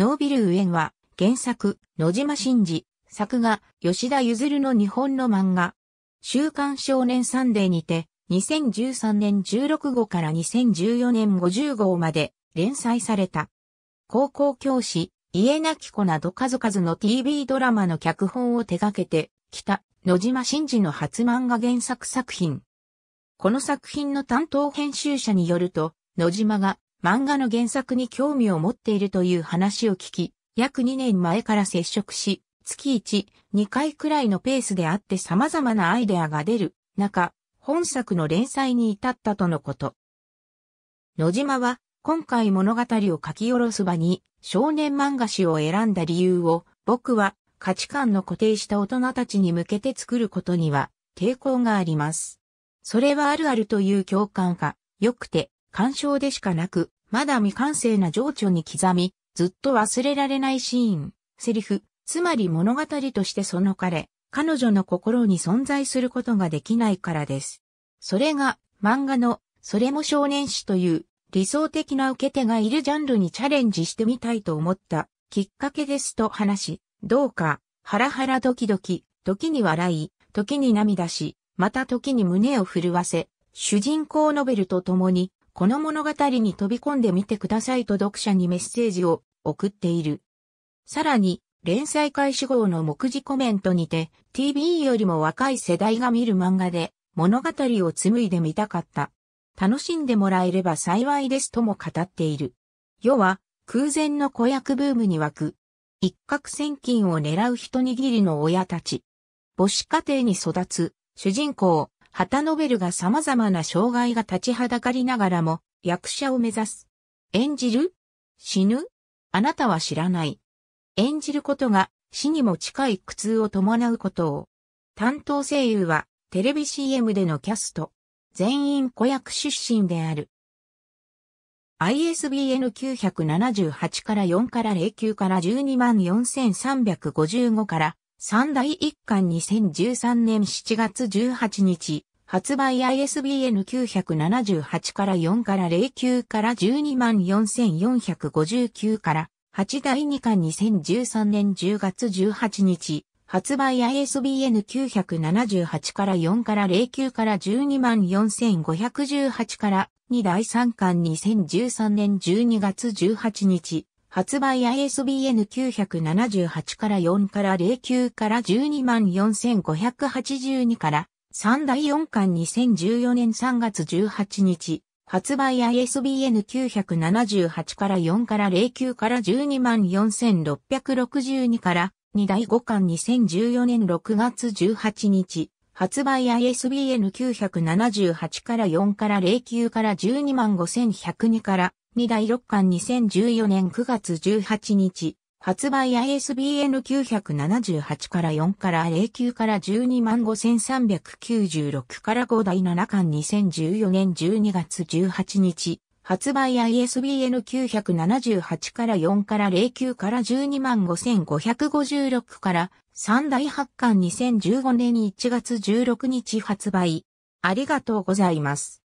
ノービルウエンは、原作、野島真治、作画、吉田譲の日本の漫画。週刊少年サンデーにて、2013年16号から2014年50号まで連載された。高校教師、家なき子など数々の TV ドラマの脚本を手掛けて来た野島真治の初漫画原作作品。この作品の担当編集者によると、野島が漫画の原作に興味を持っているという話を聞き、約2年前から接触し、月1、2回くらいのペースであって様々なアイデアが出る中、本作の連載に至ったとのこと。野島は、今回物語を書き下ろす場に少年漫画誌を選んだ理由を、僕は価値観の固定した大人たちに向けて作ることには抵抗があります。それはあるあるという共感が良くて、鑑賞でしかなく、まだ未完成な情緒に刻み、ずっと忘れられないシーン、セリフ、つまり物語としてその彼、彼女の心に存在することができないからです。それが漫画のそれも少年誌という理想的な受け手がいるジャンルにチャレンジしてみたいと思ったきっかけですと話し、どうかハラハラドキドキ、時に笑い、時に涙し、また時に胸を震わせ、主人公ノベルと共にこの物語に飛び込んでみてくださいと読者にメッセージを送っている。さらに、連載開始号の目次コメントにて、TV よりも若い世代が見る漫画で、物語を紡いでみたかった。楽しんでもらえれば幸いですとも語っている。世は、空前の子役ブームに沸く。一攫千金を狙う一握りの親たち。母子家庭に育つ、主人公、旗ノベルが様々な障害が立ちはだかりながらも、役者を目指す。演じる死ぬあなたは知らない。演じることが死にも近い苦痛を伴うことを。担当声優はテレビ CM でのキャスト。全員子役出身である。ISBN 978から4から09から124,355から3大1巻2013年7月18日。発売 ISBN 978から4から09から124,459から8第2巻2013年10月18日。発売 ISBN 978から4から09から124,518から2第3巻2013年12月18日。発売 ISBN 978から4から09から124,582から3第4巻2014年3月18日、発売 ISBN 978から4から09から124,662から2第5巻2014年6月18日、発売 ISBN 978から4から09から125,102から2第6巻2014年9月18日、発売 ISBN 978から4から09から125,396から5第7巻2014年12月18日。発売 ISBN 978から4から09から125,556から3第8巻2015年1月16日発売。ありがとうございます。